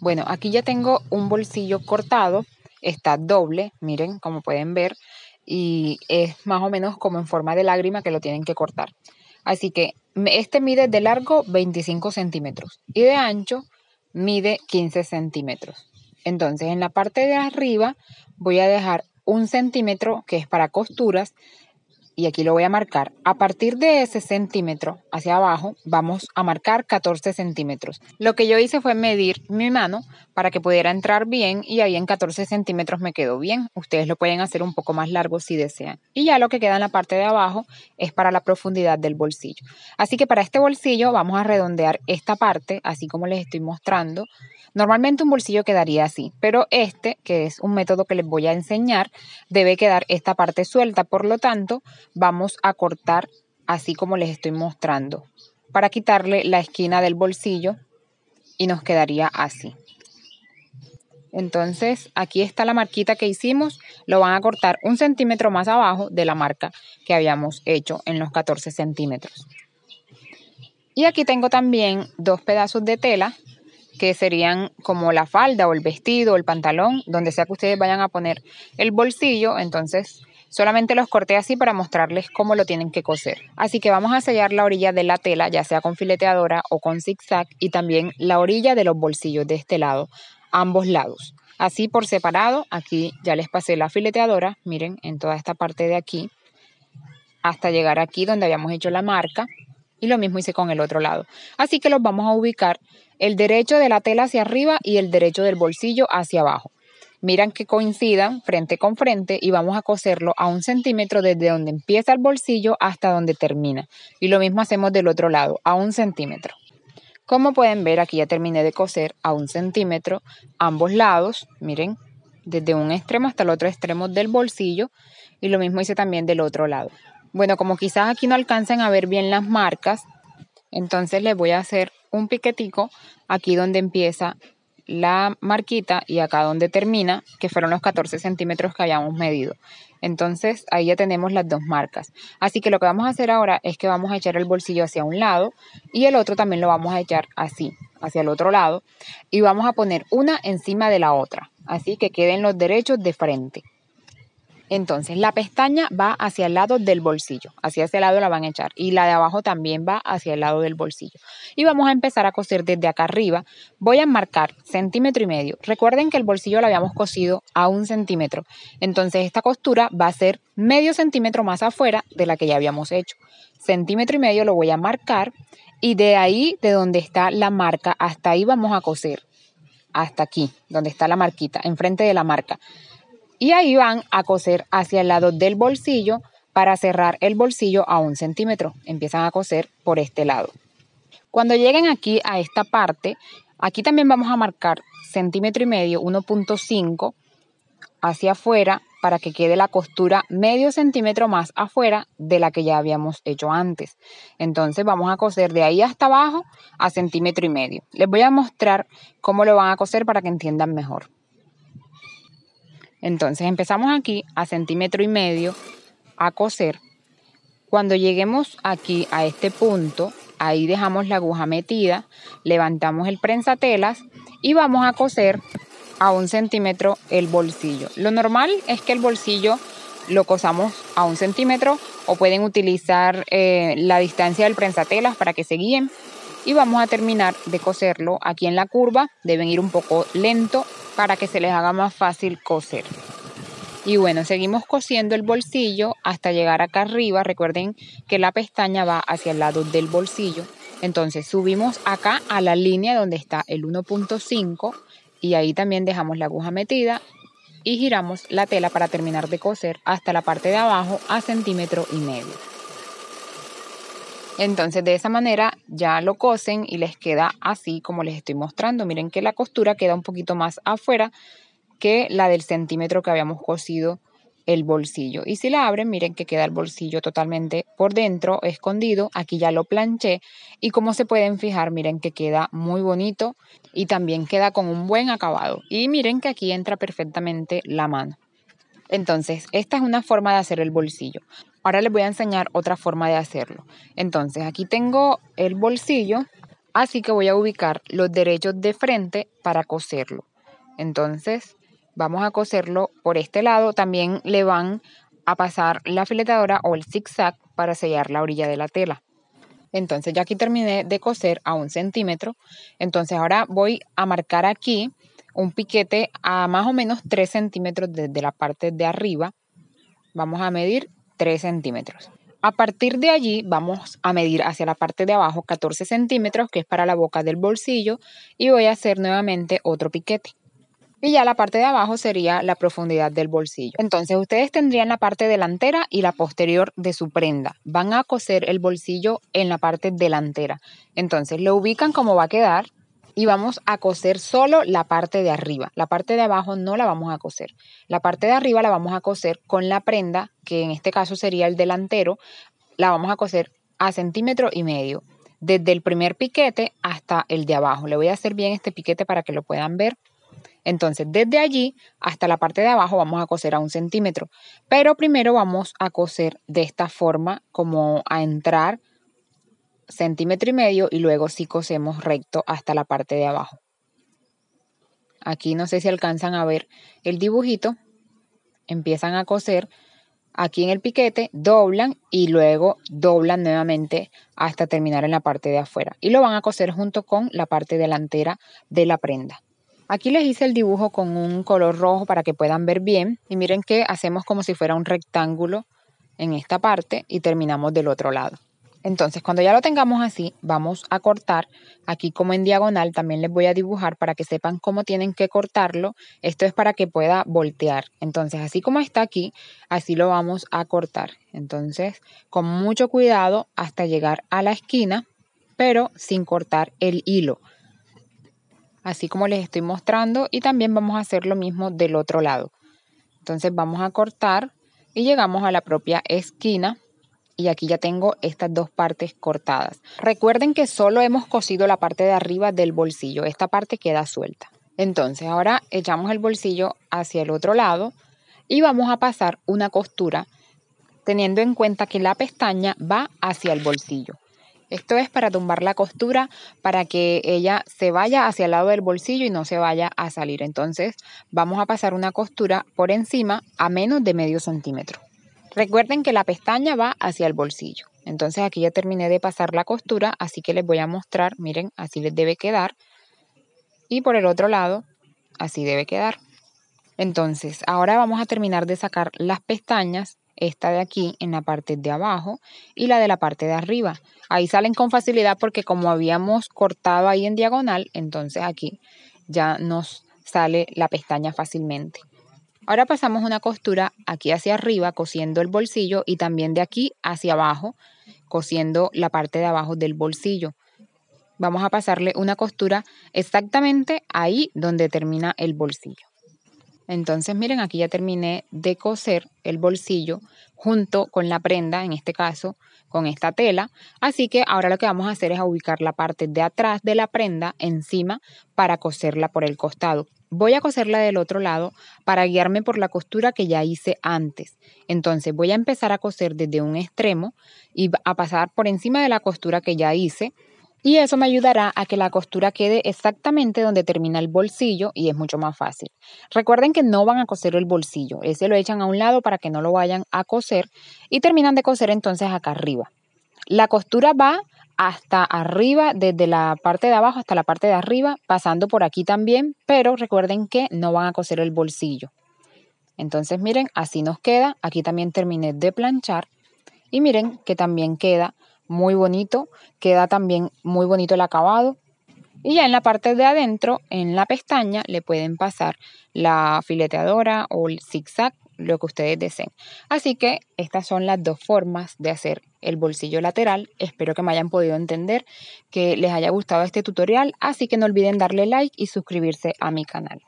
Bueno, aquí ya tengo un bolsillo cortado, está doble, miren, como pueden ver, y es más o menos como en forma de lágrima que lo tienen que cortar. Así que este mide de largo 25 centímetros y de ancho mide 15 centímetros. Entonces en la parte de arriba voy a dejar un centímetro que es para costuras y aquí lo voy a marcar, a partir de ese centímetro hacia abajo vamos a marcar 14 centímetros. Lo que yo hice fue medir mi mano para que pudiera entrar bien y ahí en 14 centímetros me quedó bien. Ustedes lo pueden hacer un poco más largo si desean. Y ya lo que queda en la parte de abajo es para la profundidad del bolsillo. Así que para este bolsillo vamos a redondear esta parte, así como les estoy mostrando. Normalmente un bolsillo quedaría así, pero este, que es un método que les voy a enseñar, debe quedar esta parte suelta. Por lo tanto, vamos a cortar así como les estoy mostrando para quitarle la esquina del bolsillo y nos quedaría así. Entonces aquí está la marquita que hicimos, lo van a cortar un centímetro más abajo de la marca que habíamos hecho en los 14 centímetros. Y aquí tengo también dos pedazos de tela que serían como la falda o el vestido o el pantalón, donde sea que ustedes vayan a poner el bolsillo, entonces Solamente los corté así para mostrarles cómo lo tienen que coser. Así que vamos a sellar la orilla de la tela, ya sea con fileteadora o con zigzag, y también la orilla de los bolsillos de este lado, ambos lados. Así por separado, aquí ya les pasé la fileteadora, miren, en toda esta parte de aquí, hasta llegar aquí donde habíamos hecho la marca, y lo mismo hice con el otro lado. Así que los vamos a ubicar el derecho de la tela hacia arriba y el derecho del bolsillo hacia abajo miran que coincidan frente con frente y vamos a coserlo a un centímetro desde donde empieza el bolsillo hasta donde termina. Y lo mismo hacemos del otro lado, a un centímetro. Como pueden ver, aquí ya terminé de coser a un centímetro ambos lados, miren, desde un extremo hasta el otro extremo del bolsillo y lo mismo hice también del otro lado. Bueno, como quizás aquí no alcancen a ver bien las marcas, entonces les voy a hacer un piquetico aquí donde empieza la marquita y acá donde termina, que fueron los 14 centímetros que hayamos medido. Entonces ahí ya tenemos las dos marcas. Así que lo que vamos a hacer ahora es que vamos a echar el bolsillo hacia un lado y el otro también lo vamos a echar así, hacia el otro lado. Y vamos a poner una encima de la otra, así que queden los derechos de frente. Entonces, la pestaña va hacia el lado del bolsillo, hacia ese lado la van a echar y la de abajo también va hacia el lado del bolsillo. Y vamos a empezar a coser desde acá arriba. Voy a marcar centímetro y medio. Recuerden que el bolsillo lo habíamos cosido a un centímetro. Entonces, esta costura va a ser medio centímetro más afuera de la que ya habíamos hecho. Centímetro y medio lo voy a marcar y de ahí, de donde está la marca, hasta ahí vamos a coser. Hasta aquí, donde está la marquita, enfrente de la marca y ahí van a coser hacia el lado del bolsillo para cerrar el bolsillo a un centímetro. Empiezan a coser por este lado. Cuando lleguen aquí a esta parte, aquí también vamos a marcar centímetro y medio, 1.5 hacia afuera para que quede la costura medio centímetro más afuera de la que ya habíamos hecho antes. Entonces vamos a coser de ahí hasta abajo a centímetro y medio. Les voy a mostrar cómo lo van a coser para que entiendan mejor. Entonces empezamos aquí a centímetro y medio a coser. Cuando lleguemos aquí a este punto, ahí dejamos la aguja metida, levantamos el prensatelas y vamos a coser a un centímetro el bolsillo. Lo normal es que el bolsillo lo cosamos a un centímetro o pueden utilizar eh, la distancia del prensatelas para que se guíen. Y vamos a terminar de coserlo aquí en la curva. Deben ir un poco lento para que se les haga más fácil coser. Y bueno, seguimos cosiendo el bolsillo hasta llegar acá arriba. Recuerden que la pestaña va hacia el lado del bolsillo. Entonces subimos acá a la línea donde está el 1.5 y ahí también dejamos la aguja metida y giramos la tela para terminar de coser hasta la parte de abajo a centímetro y medio. Entonces de esa manera ya lo cosen y les queda así como les estoy mostrando. Miren que la costura queda un poquito más afuera que la del centímetro que habíamos cosido el bolsillo. Y si la abren, miren que queda el bolsillo totalmente por dentro, escondido. Aquí ya lo planché y como se pueden fijar, miren que queda muy bonito y también queda con un buen acabado. Y miren que aquí entra perfectamente la mano. Entonces, esta es una forma de hacer el bolsillo. Ahora les voy a enseñar otra forma de hacerlo. Entonces, aquí tengo el bolsillo, así que voy a ubicar los derechos de frente para coserlo. Entonces, vamos a coserlo por este lado. También le van a pasar la filetadora o el zigzag para sellar la orilla de la tela. Entonces, ya aquí terminé de coser a un centímetro. Entonces, ahora voy a marcar aquí un piquete a más o menos 3 centímetros desde la parte de arriba. Vamos a medir 3 centímetros. A partir de allí vamos a medir hacia la parte de abajo 14 centímetros, que es para la boca del bolsillo, y voy a hacer nuevamente otro piquete. Y ya la parte de abajo sería la profundidad del bolsillo. Entonces ustedes tendrían la parte delantera y la posterior de su prenda. Van a coser el bolsillo en la parte delantera. Entonces lo ubican como va a quedar y vamos a coser solo la parte de arriba. La parte de abajo no la vamos a coser. La parte de arriba la vamos a coser con la prenda, que en este caso sería el delantero, la vamos a coser a centímetro y medio, desde el primer piquete hasta el de abajo. Le voy a hacer bien este piquete para que lo puedan ver. Entonces, desde allí hasta la parte de abajo vamos a coser a un centímetro, pero primero vamos a coser de esta forma, como a entrar centímetro y medio y luego si cosemos recto hasta la parte de abajo. Aquí no sé si alcanzan a ver el dibujito. Empiezan a coser aquí en el piquete, doblan y luego doblan nuevamente hasta terminar en la parte de afuera. Y lo van a coser junto con la parte delantera de la prenda. Aquí les hice el dibujo con un color rojo para que puedan ver bien. Y miren que hacemos como si fuera un rectángulo en esta parte y terminamos del otro lado. Entonces, cuando ya lo tengamos así, vamos a cortar. Aquí como en diagonal también les voy a dibujar para que sepan cómo tienen que cortarlo. Esto es para que pueda voltear. Entonces, así como está aquí, así lo vamos a cortar. Entonces, con mucho cuidado hasta llegar a la esquina, pero sin cortar el hilo. Así como les estoy mostrando y también vamos a hacer lo mismo del otro lado. Entonces, vamos a cortar y llegamos a la propia esquina y aquí ya tengo estas dos partes cortadas. Recuerden que solo hemos cosido la parte de arriba del bolsillo, esta parte queda suelta. Entonces ahora echamos el bolsillo hacia el otro lado y vamos a pasar una costura teniendo en cuenta que la pestaña va hacia el bolsillo. Esto es para tumbar la costura para que ella se vaya hacia el lado del bolsillo y no se vaya a salir. Entonces vamos a pasar una costura por encima a menos de medio centímetro. Recuerden que la pestaña va hacia el bolsillo. Entonces aquí ya terminé de pasar la costura, así que les voy a mostrar, miren, así les debe quedar. Y por el otro lado, así debe quedar. Entonces, ahora vamos a terminar de sacar las pestañas, esta de aquí en la parte de abajo y la de la parte de arriba. Ahí salen con facilidad porque como habíamos cortado ahí en diagonal, entonces aquí ya nos sale la pestaña fácilmente. Ahora pasamos una costura aquí hacia arriba cosiendo el bolsillo y también de aquí hacia abajo cosiendo la parte de abajo del bolsillo. Vamos a pasarle una costura exactamente ahí donde termina el bolsillo. Entonces miren, aquí ya terminé de coser el bolsillo junto con la prenda, en este caso con esta tela. Así que ahora lo que vamos a hacer es ubicar la parte de atrás de la prenda encima para coserla por el costado. Voy a coserla del otro lado para guiarme por la costura que ya hice antes. Entonces voy a empezar a coser desde un extremo y a pasar por encima de la costura que ya hice y eso me ayudará a que la costura quede exactamente donde termina el bolsillo y es mucho más fácil. Recuerden que no van a coser el bolsillo, ese lo echan a un lado para que no lo vayan a coser y terminan de coser entonces acá arriba. La costura va hasta arriba, desde la parte de abajo hasta la parte de arriba, pasando por aquí también, pero recuerden que no van a coser el bolsillo. Entonces miren, así nos queda, aquí también terminé de planchar y miren que también queda muy bonito, queda también muy bonito el acabado. Y ya en la parte de adentro, en la pestaña, le pueden pasar la fileteadora o el zigzag, lo que ustedes deseen. Así que estas son las dos formas de hacer el bolsillo lateral. Espero que me hayan podido entender, que les haya gustado este tutorial. Así que no olviden darle like y suscribirse a mi canal.